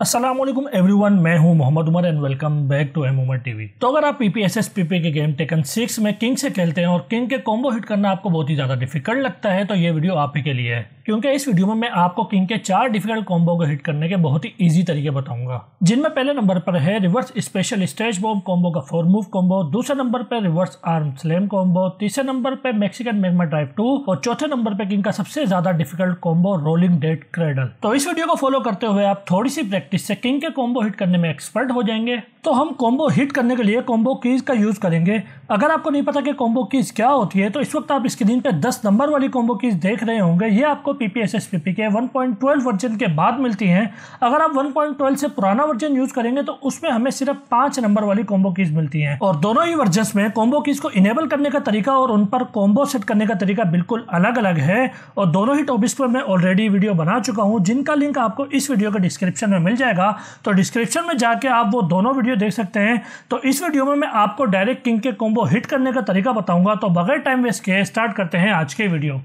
Aslam every everyone मैं हूँ Mohammad Umar and welcome back to M Umar TV तो अगर आप P P S S P P के गेम टेकन सिक्स में किंग से खेलते हैं और किंग के कॉम्बो हिट करना आपको बहुत ही ज़्यादा डिफिकल्ट लगता है तो ये वीडियो आप ही के लिए है क्योंकि इस वीडियो में मैं आपको किंग के चार डिफिकल्ट कॉम्बो को हिट करने के बहुत ही ईजी तरीके बताऊंगा जिनमें पहले नंबर पर है reverse special stretch bomb combo का फोर मूव कॉम्बो दूसरे नंबर पर रिवर्स आर्म स्लैम कॉम्बो तीसरे नंबर पर मेक्सिकन मेगमा ड्राइव टू और चौथे नंबर पर किंग का सबसे ज्यादा difficult combo rolling death cradle तो इस वीडियो को फॉलो करते हुए आप थोड़ी सी प्रैक्टिस से किंग के कॉम्बो हिट करने में एक्सपर्ट हो जाएंगे तो हम कॉम्बो हिट करने के लिए कॉम्बो कीज का यूज करेंगे अगर आपको नहीं पता कि कॉम्बो कीज क्या होती है तो इस वक्त आप स्क्रीन पे 10 नंबर वाली कॉम्बो कीज देख रहे होंगे ये आपको P P S S P P के 1.12 वर्जन के बाद मिलती हैं अगर आप 1.12 से पुराना वर्जन यूज करेंगे तो उसमें हमें सिर्फ पांच नंबर वाली कॉम्बो कीज मिलती हैं और दोनों ही वर्जन में कॉम्बो कीज को इनेबल करने का तरीका और उन पर कॉम्बो सेट करने का तरीका बिल्कुल अलग अलग है और दोनों ही टॉपिक्स पर मैं ऑलरेडी वीडियो बना चुका हूँ जिनका लिंक आपको इस वीडियो के डिस्क्रिप्शन में मिल जाएगा तो डिस्क्रिप्शन में जाके आप वो दोनों वीडियो देख सकते हैं तो इस वीडियो में मैं आपको डायरेक्ट किंग के कॉम्बो को हिट करने का तरीका बताऊंगा तो बगैर टाइम वेस्ट किए स्टार्ट करते हैं आज के वीडियो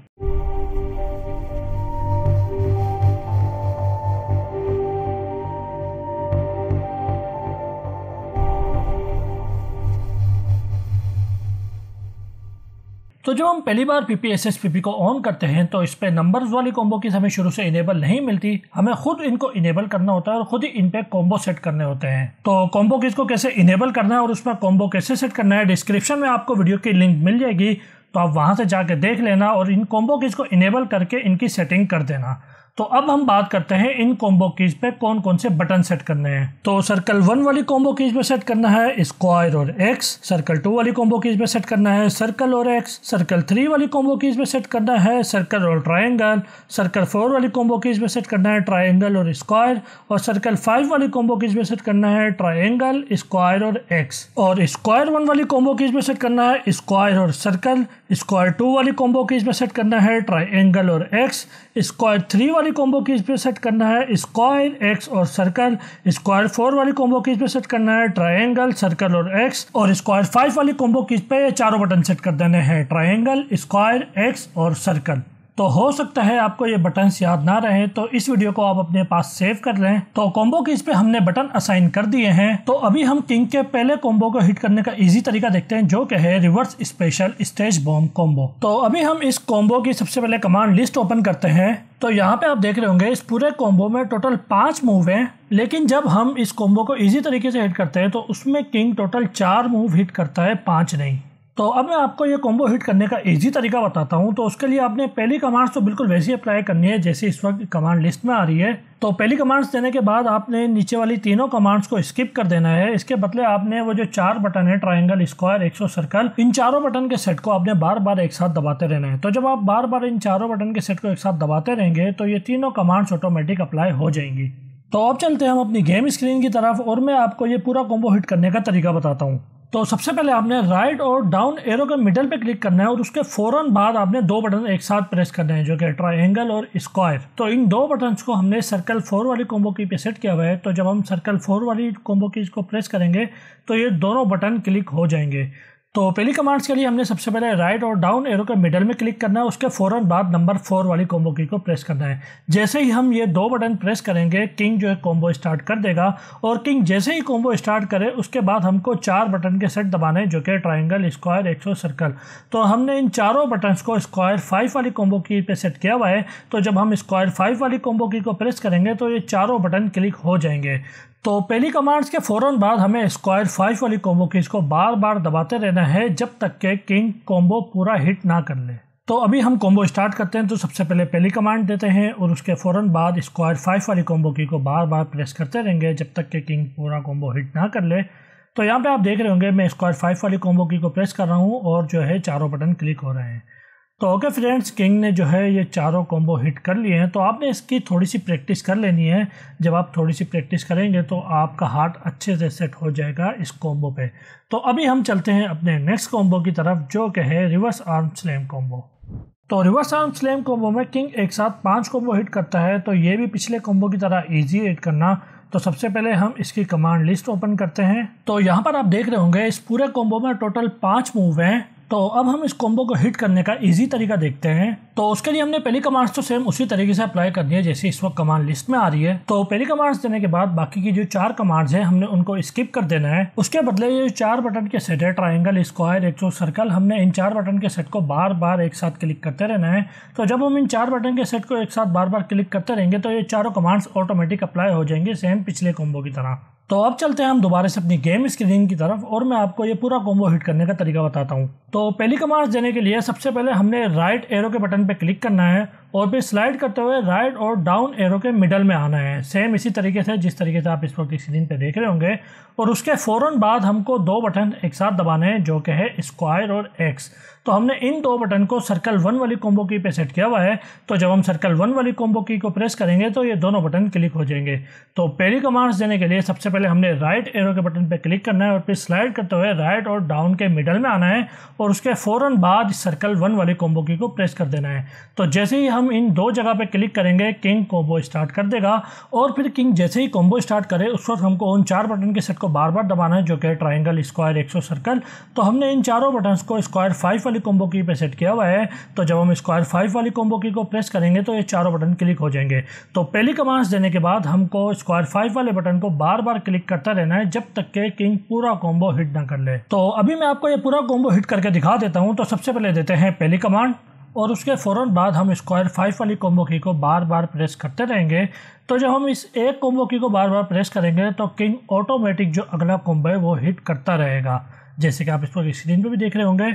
तो जब हम पहली बार P P S S P P को ऑन करते हैं तो इस पर नंबर्स वाली कॉम्बो की हमें शुरू से इनेबल नहीं मिलती हमें खुद इनको इनेबल करना होता है और खुद ही इन पे कॉम्बो सेट करने होते हैं तो कॉम्बो किस को कैसे इनेबल करना है और उसमें कॉम्बो कैसे सेट करना है डिस्क्रिप्शन में आपको वीडियो की लिंक मिल जाएगी तो आप वहाँ से जाके देख लेना और इन कॉम्बो किस को इनेबल करके इनकी सेटिंग कर देना तो अब हम बात करते हैं इन कॉम्बो कीज पे कौन कौन से बटन सेट करने हैं तो सर्कल वन वाली कॉम्बो कीज पे सेट करना है स्क्वायर और एक्स सर्कल टू वाली कॉम्बो कीज पे सेट करना है सर्कल और एक्स सर्कल थ्री वाली कॉम्बो कीज पे सेट करना है सर्कल और ट्राइंगल सर्कल फोर वाली कॉम्बो कीज पे सेट करना है ट्राइंगल और स्क्वायर और सर्कल फाइव वाली कॉम्बो कीज पे सेट करना है ट्राइंगल स्क्वायर और एक्स और स्क्वायर वन वाली कॉम्बो कीज पे सेट करना है स्क्वायर और सर्कल स्क्वायर टू वाली कॉम्बो कीज पे सेट करना है ट्राइंगल और एक्स स्क्वायर थ्री वाली वाली कॉम्बो की स्पीड सेट करना है स्क्वायर एक्स और सर्कल स्क्वायर फोर वाली कॉम्बो की स्पीड सेट करना है ट्राइंगल सर्कल और एक्स और स्क्वायर फाइव वाली कॉम्बो की पे चारों बटन सेट कर देने हैं ट्राइंगल स्क्वायर एक्स और सर्कल तो हो सकता है आपको ये बटन याद ना रहे तो इस वीडियो को आप अपने पास सेव कर लें तो कॉम्बो की इस पे हमने बटन असाइन कर दिए हैं तो अभी हम किंग के पहले कॉम्बो को हिट करने का इजी तरीका देखते हैं जो कि है reverse special stage bomb combo तो अभी हम इस कॉम्बो की सबसे पहले कमांड लिस्ट ओपन करते हैं तो यहाँ पे आप देख रहे होंगे इस पूरे कॉम्बो में टोटल पांच मूव हैं लेकिन जब हम इस कॉम्बो को इजी तरीके से हिट करते हैं तो उसमें किंग टोटल चार मूव हिट करता है पांच नहीं तो अब मैं आपको ये कॉम्बो हिट करने का इजी तरीका बताता हूँ तो उसके लिए आपने पहली कमांड्स तो बिल्कुल वैसी अप्लाई करनी है जैसे इस वक्त कमांड लिस्ट में आ रही है तो पहली कमांड्स देने के बाद आपने नीचे वाली तीनों कमांड्स को स्किप कर देना है इसके बदले आपने वो जो चार बटन है ट्राइंगल स्क्वायर एक सौ सर्कल इन चारों बटन के सेट को आपने बार बार एक साथ दबाते रहना है तो जब आप बार बार इन चारों बटन के सेट को एक साथ दबाते रहेंगे तो ये तीनों कमांड्स ऑटोमेटिक अप्लाई हो जाएंगी तो अब चलते हैं हम अपनी गेम स्क्रीन की तरफ और मैं आपको ये पूरा कॉम्बो हिट करने का तरीका बताता हूँ तो सबसे पहले आपने राइट और डाउन एरो के मिडल पे क्लिक करना है और उसके फ़ौरन बाद आपने दो बटन एक साथ प्रेस करने हैं जो कि ट्राइंगल और स्क्वायर तो इन दो बटन्स को हमने सर्कल फोर वाली कोम्बो की पे सेट किया हुआ है तो जब हम सर्कल फोर वाली कोम्बो की इसको प्रेस करेंगे तो ये दोनों बटन क्लिक हो जाएंगे तो पहली कमांड्स के लिए हमने सबसे पहले राइट और डाउन एरो के मिडल में क्लिक करना है उसके फ़ौरन बाद नंबर फोर वाली कॉम्बो की को प्रेस करना है जैसे ही हम ये दो बटन प्रेस करेंगे किंग जो है कॉम्बो स्टार्ट कर देगा और किंग जैसे ही कॉम्बो स्टार्ट करे उसके बाद हमको चार बटन के सेट दबाने हैं जो कि ट्राइंगल स्क्वायर एक सर्कल तो हमने इन चारों बटन को स्क्वायर फाइव वाली कॉम्बो की पर सेट किया हुआ है तो जब हम स्क्वायर फाइव वाली कॉम्बो की को प्रेस करेंगे तो ये चारों बटन क्लिक हो जाएंगे तो पहली कमांड्स के फ़ौरन बाद हमें स्क्वायर फाइव वाली कॉम्बो की इसको बार बार दबाते रहना है जब तक के किंग कॉम्बो पूरा हिट ना कर ले तो अभी हम कॉम्बो स्टार्ट करते हैं तो सबसे पहले पहली कमांड देते हैं और उसके फ़ौरन बाद स्क्वायर फाइव वाली कॉम्बो की को बार बार प्रेस करते रहेंगे जब तक के किंग पूरा कॉम्बो हिट ना कर ले तो यहाँ पे आप देख रहे होंगे मैं स्क्वायर फाइव वाली कॉम्बो की को प्रेस कर रहा हूँ और जो है चारों बटन क्लिक हो रहे हैं तो ओके फ्रेंड्स किंग ने जो है ये चारों कॉम्बो हिट कर लिए हैं तो आपने इसकी थोड़ी सी प्रैक्टिस कर लेनी है जब आप थोड़ी सी प्रैक्टिस करेंगे तो आपका हार्ट अच्छे से सेट हो जाएगा इस कॉम्बो पे तो अभी हम चलते हैं अपने नेक्स्ट कॉम्बो की तरफ जो कि है रिवर्स आर्म स्लैम कॉम्बो तो रिवर्स आर्म स्लैम कॉम्बो में किंग एक साथ पाँच कॉम्बो हिट करता है तो ये भी पिछले कॉम्बो की तरह ईजी हिट करना तो सबसे पहले हम इसकी कमांड लिस्ट ओपन करते हैं तो यहाँ पर आप देख रहे होंगे इस पूरे कॉम्बो में टोटल पाँच मूव हैं तो अब हम इस कॉम्बो को हिट करने का इजी तरीका देखते हैं तो उसके लिए हमने पहली कमांड्स तो सेम उसी तरीके से अप्लाई करनी है जैसे इस वक्त कमांड लिस्ट में आ रही है तो पहली कमांड्स देने के बाद बाकी की जो चार कमांड्स हैं हमने उनको स्किप कर देना है उसके बदले ये चार बटन के सेट है ट्राइंगल स्क्वायर एक सर्कल हमने इन चार बटन के सेट को बार बार एक साथ क्लिक करते रहना है तो जब हम इन चार बटन के सेट को एक साथ बार बार क्लिक करते रहेंगे तो ये चारों कमांड्स ऑटोमेटिक अप्लाई हो जाएंगे सेम पिछले कॉम्बो की तरह तो अब चलते हैं हम दोबारा से अपनी गेम स्क्रीन की तरफ और मैं आपको ये पूरा कॉम्बो हिट करने का तरीका बताता हूँ तो पहली कमांड देने के लिए सबसे पहले हमने राइट एरो के बटन पर क्लिक करना है और फिर स्लाइड करते हुए राइट और डाउन एरो के मिडल में आना है सेम इसी तरीके से जिस तरीके से आप इस वक्त स्क्रीन पर देख रहे होंगे और उसके फ़ौरन बाद हमको दो बटन एक साथ दबाने हैं जो कि है स्क्वायर और एक्स तो हमने इन दो बटन को सर्कल वन वाली कॉम्बो की पे सेट किया हुआ है तो जब हम सर्कल वन वाली कॉम्बो की को प्रेस करेंगे तो ये दोनों बटन क्लिक हो जाएंगे तो पहली कमांड्स देने के लिए सबसे पहले हमने राइट एरो के बटन पर क्लिक करना है और फिर स्लाइड करते हुए राइट और डाउन के मिडल में आना है और उसके फ़ौरन बाद सर्कल वन वाली कॉम्बो की को प्रेस कर देना है तो जैसे ही हम हम इन दो जगह पे क्लिक करेंगे किंग कॉम्बो स्टार्ट कर देगा और फिर किंग जैसे ही कॉम्बो स्टार्ट करे उस वक्त हमको उन चार बटन के सेट को बार बार दबाना है जो कि ट्राइंगल स्क्वायर एक सर्कल तो हमने इन चारों बटन को स्क्वायर फाइव वाली कॉम्बो की पे सेट किया हुआ है तो जब हम स्क्वायर फाइव वाली कॉम्बो की को प्रेस करेंगे तो ये चारों बटन क्लिक हो जाएंगे तो पहली कमांड्स देने के बाद हमको स्क्वायर फाइव वाले बटन को बार बार क्लिक करता रहना है जब तक के किंग पूरा कॉम्बो हिट ना कर ले तो अभी मैं आपको ये पूरा कॉम्बो हिट करके दिखा देता हूँ तो सबसे पहले देते हैं पहली कमांड और उसके फ़ौर बाद हम स्क्वायर फाइव वाली कोम्बो की को बार बार प्रेस करते रहेंगे तो जब हम इस एक कोम्बो की को बार बार प्रेस करेंगे तो किंग ऑटोमेटिक जो अगला कोम्बो है वो हिट करता रहेगा जैसे कि आप इस पर स्क्रीन पर भी देख रहे होंगे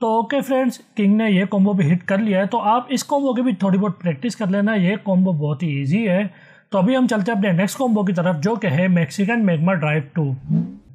तो ओके फ्रेंड्स किंग ने ये कोम्बो भी हिट कर लिया है तो आप इस कोम्बो की भी थोड़ी बहुत प्रैक्टिस कर लेना ये कोम्बो बहुत ही ईजी है तो अभी हम चलते हैं अपने नेक्स्ट कोम्बो की तरफ जो कि है मैक्सिकन मैग्मा ड्राइव टू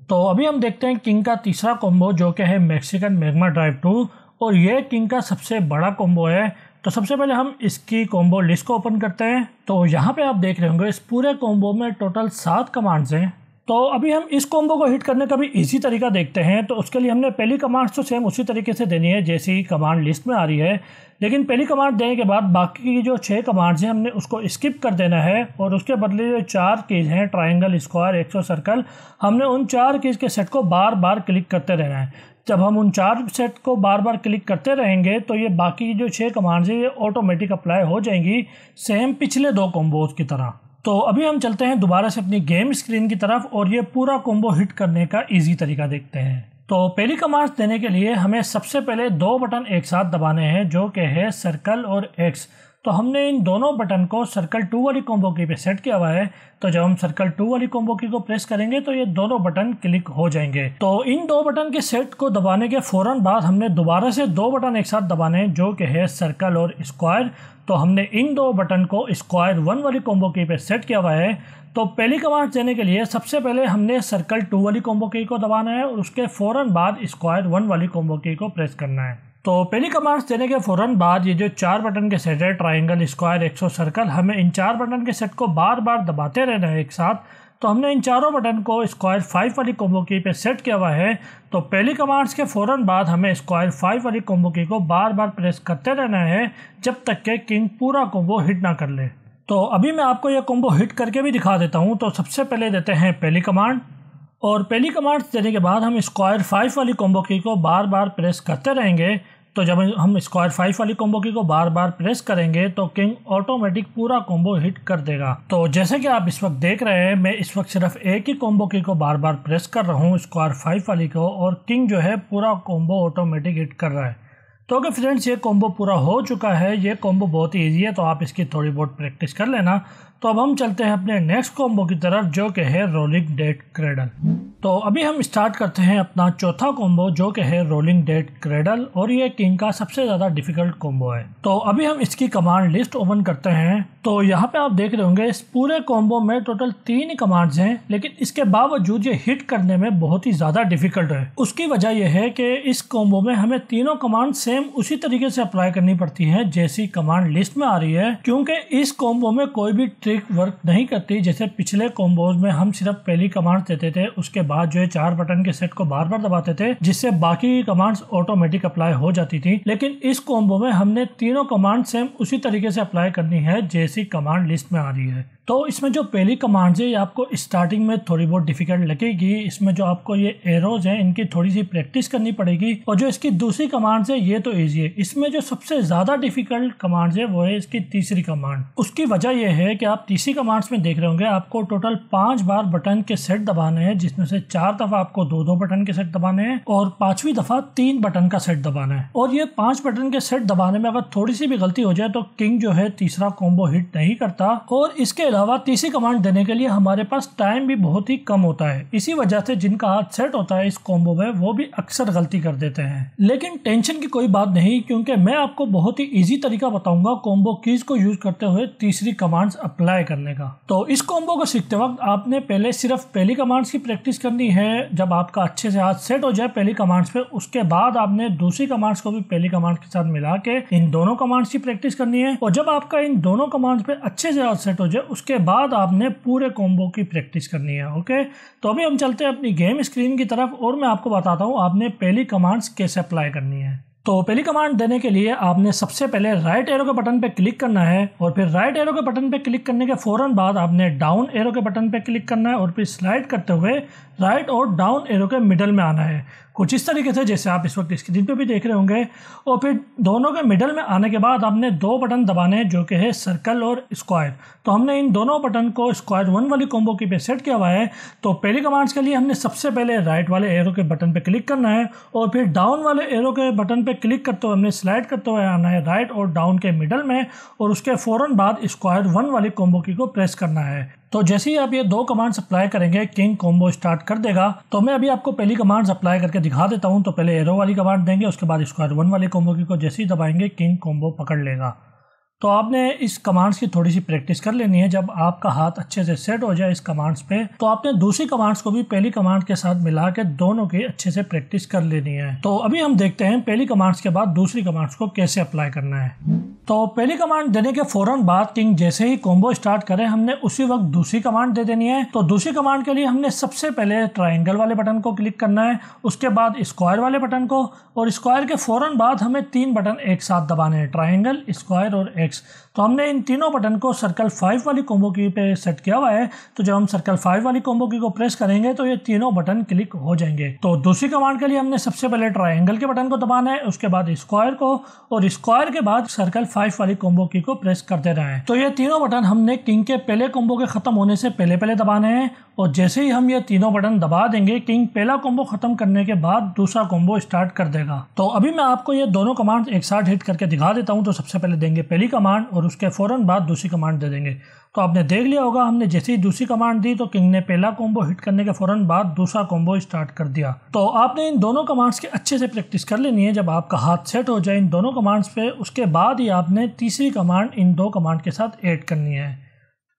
तो अभी हम देखते हैं किंग का तीसरा कोम्बो जो कि है मैक्सिकन मैग्मा ड्राइव टू और ये किंग का सबसे बड़ा कॉम्बो है तो सबसे पहले हम इसकी कॉम्बो लिस्ट को ओपन करते हैं तो यहाँ पे आप देख रहे होंगे इस पूरे कॉम्बो में टोटल सात कमांड्स हैं तो अभी हम इस कॉम्बो को हिट करने का भी इजी तरीका देखते हैं तो उसके लिए हमने पहली कमांड्स तो सेम उसी तरीके से देनी है जैसी कमांड लिस्ट में आ रही है लेकिन पहली कमांड देने के बाद बाकी की जो छः कमांड्स हैं हमने उसको स्किप कर देना है और उसके बदले जो चार कीज हैं ट्राइंगल स्क्वायर एक सौ सर्कल हमने उन चार कीज के सेट को बार बार क्लिक करते रहना है जब हम उन चार सेट को बार बार क्लिक करते रहेंगे तो ये बाकी जो छः कमांड्स हैं ये ऑटोमेटिक अप्लाई हो जाएंगी सेम पिछले दो कॉम्बोज की तरह तो अभी हम चलते हैं दोबारा से अपनी गेम स्क्रीन की तरफ और ये पूरा कॉम्बो हिट करने का ईजी तरीका देखते हैं तो पहली कमांड्स देने के लिए हमें सबसे पहले दो बटन एक साथ दबाने हैं जो कि है सर्कल और एक्स तो हमने इन दोनों बटन को सर्कल टू वाली कॉम्बो की पे सेट किया हुआ है तो जब हम सर्कल टू वाली कॉम्बो की को प्रेस करेंगे तो ये दोनों बटन क्लिक हो जाएंगे तो इन दो बटन के सेट को दबाने के फौरन बाद हमने दोबारा से दो बटन एक साथ दबाने जो कि है सर्कल और स्क्वायर तो हमने इन दो बटन को स्क्वायर वन वाली कॉम्बो की पे सेट किया हुआ है तो पहली कमांड देने के लिए सबसे पहले हमने सर्कल टू वाली कॉम्बो की को दबाना है और उसके फ़ौरन बाद स्क्वायर वन वाली कॉम्बो की को प्रेस करना है तो पहली कमांड्स देने के फ़ौर बाद ये जो चार बटन के सेट है ट्राइंगल स्क्वायर एक्सो सर्कल हमें इन चार बटन के सेट को बार बार दबाते रहना है एक साथ तो हमने इन चारों बटन को स्क्वायर फाइव वाली कोम्बो की पे सेट किया हुआ है तो पहली कमांड्स के फ़ौर बाद हमें स्क्वायर फाइव वाली कोम्बो की को बार बार प्रेस करते रहना है जब तक के किंग पूरा कोम्बो हिट ना कर ले तो अभी मैं आपको यह कोम्बो हिट करके भी दिखा देता हूँ तो सबसे पहले देते हैं पहली कमांड और पहली कमांड्स देने के बाद हम स्क्वायर फाइव वाली कोम्बो की को बार बार प्रेस करते रहेंगे तो जब हम स्क्वायर फाइव वाली कॉम्बो की को बार बार प्रेस करेंगे तो किंग ऑटोमेटिक पूरा कॉम्बो हिट कर देगा तो जैसे कि आप इस वक्त देख रहे हैं मैं इस वक्त सिर्फ एक ही कॉम्बो की को बार बार प्रेस कर रहा हूँ स्क्वायर फाइव वाली को और किंग जो है पूरा कॉम्बो ऑटोमेटिक हिट कर रहा है तो अगर फ्रेंड्स ये कॉम्बो पूरा हो चुका है ये कॉम्बो बहुत ही ईजी है तो आप इसकी थोड़ी बहुत प्रैक्टिस कर लेना तो अब हम चलते हैं अपने नेक्स्ट कॉम्बो की तरफ जो कि है रोलिंग डेट क्रेडल तो अभी हम स्टार्ट करते हैं अपना चौथा कॉम्बो जो कि है रोलिंग डेट क्रेडल और ये किंग का सबसे ज़्यादा डिफिकल्ट कॉम्बो है तो अभी हम इसकी कमांड लिस्ट ओपन करते हैं तो यहाँ पे आप देख रहे होंगे इस पूरे कॉम्बो में टोटल तीन कमांड्स हैं लेकिन इसके बावजूद ये हिट करने में बहुत ही ज़्यादा डिफिकल्ट है उसकी वजह यह है कि इस कॉम्बो में हमें तीनों कमांड सेम उसी तरीके से अप्लाई करनी पड़ती है जैसी कमांड लिस्ट में आ रही है क्योंकि इस कॉम्बो में कोई भी ट्रिक तो वर्क नहीं करती जैसे पिछले कॉम्बोज में हम सिर्फ पहली कमांड देते थे उसके बाद जो है चार बटन के सेट को बार बार दबाते थे जिससे बाकी कमांड्स ऑटोमेटिक अप्लाई हो जाती थी लेकिन इस कॉम्बो में हमने तीनों कमांड सेम उसी तरीके से अप्लाई करनी है जैसी कमांड लिस्ट में आ रही है तो इसमें जो पहली कमांड्स है ये आपको स्टार्टिंग में थोड़ी बहुत डिफिकल्ट लगेगी इसमें जो आपको ये एरोज हैं इनकी थोड़ी सी प्रैक्टिस करनी पड़ेगी और जो इसकी दूसरी कमांड्स है ये तो ईजी है इसमें जो सबसे ज़्यादा डिफिकल्ट कमांड्स है वो है इसकी तीसरी कमांड उसकी वजह यह है कि आप तीसरी कमांड्स में देख रहे होंगे आपको टोटल पाँच बार बटन के सेट दबाने हैं जिसमें से चार दफ़ा आपको दो दो बटन के सेट दबाने हैं और पाँचवीं दफ़ा तीन बटन का सेट दबाना है और ये पाँच बटन के सेट दबाने में अगर थोड़ी सी भी गलती हो जाए तो किंग जो है तीसरा कॉम्बो हिट नहीं करता और इसके अलावा तीसरी कमांड देने के लिए हमारे पास टाइम भी बहुत ही कम होता है इसी वजह से जिनका हाथ सेट होता है इस कॉम्बो में वो भी अक्सर गलती कर देते हैं लेकिन टेंशन की कोई बात नहीं क्योंकि मैं आपको बहुत ही इजी तरीका बताऊंगा कॉम्बो कीज को यूज करते हुए तीसरी कमांड्स अप्लाई करने का तो इस कॉम्बो को सीखते वक्त आपने पहले सिर्फ पहली कमांड्स की प्रैक्टिस करनी है जब आपका अच्छे से हाथ सेट हो जाए पहली कमांड्स पे उसके बाद आपने दूसरी कमांड्स को भी पहली कमांड के साथ मिला के इन दोनों कमांड्स की प्रैक्टिस करनी है और जब आपका इन दोनों कमांड्स पे अच्छे से हाथ सेट हो जाए उसके उसके बाद आपने पूरे कॉम्बो की प्रैक्टिस करनी है ओके तो अभी हम चलते हैं अपनी गेम स्क्रीन की तरफ और मैं आपको बताता हूँ आपने पहली कमांड्स कैसे अप्लाई करनी है तो पहली कमांड देने के लिए आपने सबसे पहले राइट एरो के बटन पर क्लिक करना है और फिर राइट एरो के बटन पर क्लिक करने के फौरन बाद आपने डाउन एरो के बटन पर क्लिक करना है और फिर स्लाइड करते हुए राइट और डाउन एरो के मिडल में आना है कुछ इस तरीके से जैसे आप इस वक्त स्क्रीन पे भी देख रहे होंगे और फिर दोनों के मिडल में आने के बाद आपने दो बटन दबाने हैं जो कि है सर्कल और स्क्वायर तो हमने इन दोनों बटन को स्क्वायर वन वाली कॉम्बो की पे सेट किया हुआ है तो पहली कमांड्स के लिए हमने सबसे पहले राइट वाले एरो के बटन पर क्लिक करना है और फिर डाउन वाले एरो के बटन पर क्लिक करते हुए हमने स्लाइड करते हुए आना है राइट और डाउन के मिडल में और उसके फ़ौर बाद स्क्वायर वन वाली कॉम्बो की को प्रेस करना है तो जैसे ही आप ये दो कमांड्स अप्लाई करेंगे किंग कॉम्बो स्टार्ट कर देगा तो मैं अभी आपको पहली कमांड्स अप्लाई करके दिखा देता हूँ तो पहले एरो वाली कमांड देंगे उसके बाद स्क्वायर वन वाले कॉम्बो की को जैसे ही दबाएंगे किंग कॉम्बो पकड़ लेगा तो आपने इस कमांड्स की थोड़ी सी प्रैक्टिस कर लेनी है जब आपका हाथ अच्छे से सेट हो जाए इस कमांड्स पे तो आपने दूसरी कमांड्स को भी पहली कमांड के साथ मिला के दोनों की अच्छे से प्रैक्टिस कर लेनी है तो अभी हम देखते हैं पहली कमांड्स के बाद दूसरी कमांड्स को कैसे अप्लाई करना है तो पहली कमांड देने के फौरन बाद किंग जैसे ही कॉम्बो स्टार्ट करें हमने उसी वक्त दूसरी कमांड दे देनी है तो दूसरी कमांड के लिए हमने सबसे पहले ट्राइंगल वाले बटन को क्लिक करना है उसके बाद स्क्वायर वाले बटन को और स्क्वायर के फौरन बाद हमें तीन बटन एक साथ दबाने हैं ट्राइंगल स्क्वायर और एक्स तो हमने इन तीनों बटन को सर्कल फाइव वाली कॉम्बो की पे सेट किया हुआ है तो जब हम सर्कल फाइव वाली कॉम्बो की को प्रेस करेंगे तो ये तीनों बटन क्लिक हो जाएंगे तो दूसरी कमांड के लिए हमने सबसे पहले ट्राइंगल के बटन को दबाना है उसके बाद स्क्वायर को और स्क्वायर के बाद सर्कल फाइव वाली कॉम्बो की को प्रेस कर देना है तो ये तीनों बटन हमने किंग के पहले कॉम्बो के खत्म होने से पहले पहले दबाने हैं और जैसे ही हम ये तीनों बटन दबा देंगे किंग पहला कॉम्बो खत्म करने के बाद दूसरा कॉम्बो स्टार्ट कर देगा तो अभी मैं आपको ये दोनों कमांड एक साथ हिट करके दिखा देता हूँ तो सबसे पहले देंगे पहली कमांड और उसके फ़ौरन बाद दूसरी कमांड दे देंगे तो आपने देख लिया होगा हमने जैसे ही दूसरी कमांड दी तो किंग ने पहला कॉम्बो हिट करने के फौरन बाद दूसरा कॉम्बो स्टार्ट कर दिया तो आपने इन दोनों कमांड्स की अच्छे से प्रैक्टिस कर लेनी है जब आपका हाथ सेट हो जाए इन दोनों कमांड्स पे उसके बाद ही आपने तीसरी कमांड इन दो कमांड के साथ ऐड करनी है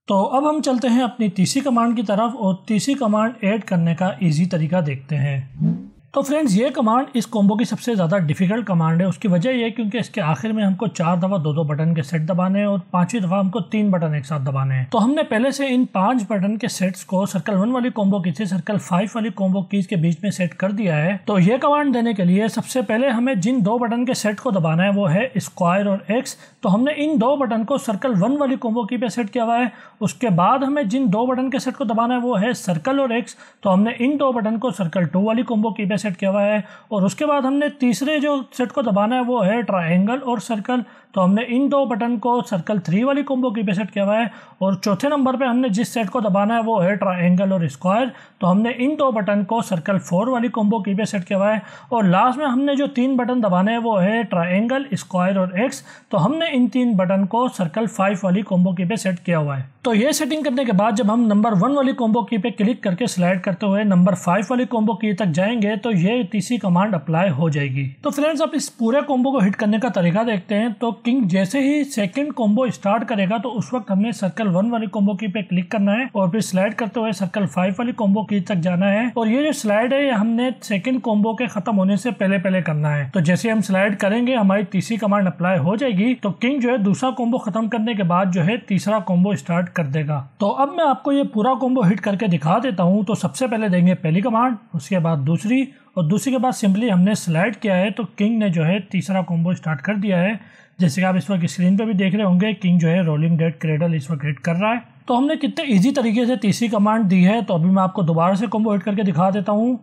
तो अब हम चलते हैं अपनी तीसरी कमांड की तरफ और तीसरी कमांड ऐड करने का ईजी तरीका देखते हैं तो फ्रेंड्स ये कमांड इस कॉम्बो की सबसे ज़्यादा डिफिकल्ट कमांड है उसकी वजह यह है क्योंकि इसके आखिर में हमको चार दफ़ा दो दो बटन के सेट दबाने हैं और पांचवी दफ़ा हमको तीन बटन एक साथ दबाने हैं तो हमने पहले से इन पांच बटन के सेट्स को सर्कल वन वाली कॉम्बो की से सर्कल फाइव वाली कॉम्बो कीज के बीच में सेट कर दिया है तो ये कमांड देने के लिए सबसे पहले हमें जिन दो बटन के सेट को दबाना है वो है स्क्वायर और एक्स तो हमने इन दो बटन को सर्कल वन वाली कॉम्बो की पे सेट किया हुआ है उसके बाद हमें जिन दो बटन के सेट को दबाना है वो है सर्कल और एक्स तो हमने इन दो बटन को सर्कल टू वाली कॉम्बो की पे हमने सेट किया हुआ है और उसके बाद हमने तीसरे जो सेट को दबाना है वो है ट्राइंगल और सर्कल तो हमने इन दो बटन को सर्कल थ्री वाली कॉम्बो की पे सेट किया हुआ है और चौथे नंबर पे हमने जिस सेट को दबाना है वो है ट्राइंगल और स्क्वायर तो हमने इन दो बटन को सर्कल फोर वाली कॉम्बो की पे सेट किया हुआ है और लास्ट में हमने जो तीन बटन दबाना है वो है ट्राइंगल स्क्वायर और एक्स तो हमने इन तीन बटन को सर्कल फाइव वाली कॉम्बो की पे सेट किया हुआ है तो ये सेटिंग करने के बाद जब हम नंबर वन वाली कॉम्बो की पे क्लिक करके स्लाइड करते हुए नंबर फाइव वाली कॉम्बो की तक जाएंगे तो तो ये तीसरी कमांड अप्लाई हो जाएगी तो फ्रेंड्स आप इस पूरे कॉम्बो को हिट करने का तरीका देखते हैं तो किंग जैसे ही सेकंड कॉम्बो स्टार्ट करेगा तो उस वक्त हमने सर्कल वन वाली कॉम्बो की पे क्लिक करना है और फिर स्लाइड करते हुए सर्कल फाइव वाली कॉम्बो की तक जाना है और ये जो स्लाइड है हमने सेकंड कॉम्बो के खत्म होने से पहले पहले करना है तो जैसे हम स्लाइड करेंगे हमारी तीसरी कमांड अप्लाई हो जाएगी तो किंग जो है दूसरा कॉम्बो खत्म करने के बाद जो है तीसरा कॉम्बो स्टार्ट कर देगा तो अब मैं आपको ये पूरा कॉम्बो हिट करके दिखा देता हूँ तो सबसे पहले देंगे पहली कमांड उसके बाद दूसरी और दूसरी के बाद सिंपली हमने स्लाइड किया है तो किंग ने जो है तीसरा कॉम्बो स्टार्ट कर दिया है जैसे कि आप इस वक्त स्क्रीन पर भी देख रहे होंगे किंग जो है रोलिंग डेड क्रेडल इस वक्त हिट कर रहा है तो हमने कितने इजी तरीके से तीसरी कमांड दी है तो अभी मैं आपको दोबारा से कॉम्बो हिट करके दिखा देता हूँ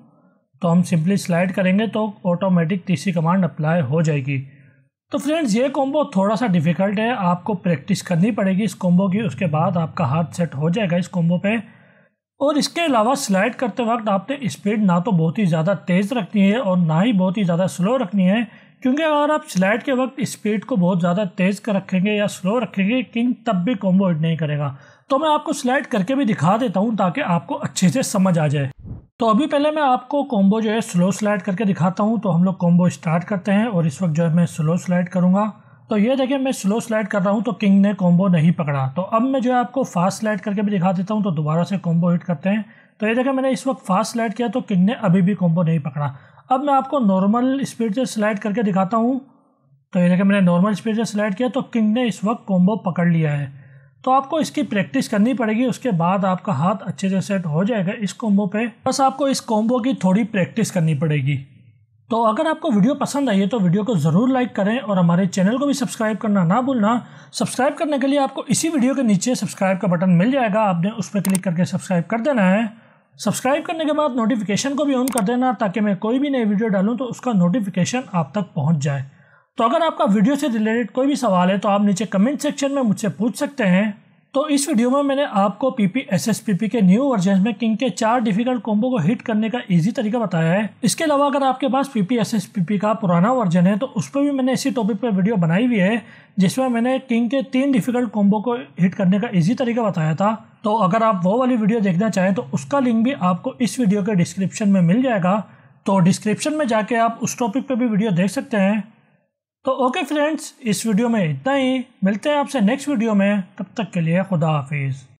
तो हम सिंपली स्लाइड करेंगे तो ऑटोमेटिक तीसरी कमांड अप्लाई हो जाएगी तो फ्रेंड्स ये कॉम्बो थोड़ा सा डिफ़िकल्ट है आपको प्रैक्टिस करनी पड़ेगी इस कॉम्बो की उसके बाद आपका हाथ सेट हो जाएगा इस कॉम्बो पे और इसके अलावा स्लाइड करते वक्त आपने स्पीड ना तो बहुत ही ज़्यादा तेज़ रखनी है और ना ही बहुत ही ज़्यादा स्लो रखनी है क्योंकि अगर आप स्लाइड के वक्त स्पीड को बहुत ज़्यादा तेज़ कर रखेंगे या स्लो रखेंगे किंग तब भी कॉम्बो हिट नहीं करेगा तो मैं आपको स्लाइड करके भी दिखा देता हूँ ताकि आपको अच्छे से समझ आ जाए तो अभी पहले मैं आपको कॉम्बो जो है स्लो स्लाइड करके दिखाता हूँ तो हम लोग कॉम्बो स्टार्ट करते हैं और इस वक्त जो है मैं स्लो स्लाइड करूँगा तो ये देखिए मैं स्लो स्लाइड कर रहा हूँ तो किंग ने कॉम्बो नहीं पकड़ा तो अब मैं जो है आपको फास्ट स्लाइड करके भी दिखा देता हूँ तो दोबारा से कॉम्बो हिट करते हैं तो ये देखिए मैंने इस वक्त फास्ट स्लाइड किया तो किंग ने अभी भी कॉम्बो नहीं पकड़ा अब मैं आपको नॉर्मल स्पीड से स्लाइड करके दिखाता हूँ तो ये देखिए मैंने नॉर्मल स्पीड से स्लाइड किया तो किंग ने इस वक्त कॉम्बो पकड़ लिया है तो आपको इसकी प्रैक्टिस करनी पड़ेगी उसके बाद आपका हाथ अच्छे से सेट हो जाएगा इस कॉम्बो पे बस आपको इस कॉम्बो की थोड़ी प्रैक्टिस करनी पड़ेगी तो अगर आपको वीडियो पसंद आई है तो वीडियो को ज़रूर लाइक करें और हमारे चैनल को भी सब्सक्राइब करना ना भूलना सब्सक्राइब करने के लिए आपको इसी वीडियो के नीचे सब्सक्राइब का बटन मिल जाएगा आपने उस पर क्लिक करके सब्सक्राइब कर देना है सब्सक्राइब करने के बाद नोटिफिकेशन को भी ऑन कर देना ताकि मैं कोई भी नई वीडियो डालूँ तो उसका नोटिफिकेशन आप तक पहुँच जाए तो अगर आपका वीडियो से रिलेटेड कोई भी सवाल है तो आप नीचे कमेंट सेक्शन में मुझसे पूछ सकते हैं तो इस वीडियो में मैंने आपको P P S S P P के न्यू वर्जन में किंग के चार डिफिकल्ट कॉम्बो को हिट करने का इजी तरीका बताया है इसके अलावा अगर आपके पास P P S S P P का पुराना वर्जन है तो उस पर भी मैंने इसी टॉपिक पर वीडियो बनाई हुई है जिसमें मैंने किंग के तीन डिफिकल्ट कॉम्बो को हिट करने का ईजी तरीका बताया था तो अगर आप वो वाली वीडियो देखना चाहें तो उसका लिंक भी आपको इस वीडियो के डिस्क्रिप्शन में मिल जाएगा तो डिस्क्रिप्शन में जाके आप उस टॉपिक पर भी वीडियो देख सकते हैं तो ओके फ्रेंड्स इस वीडियो में इतना ही मिलते हैं आपसे नेक्स्ट वीडियो में तब तक के लिए खुदा हाफिज़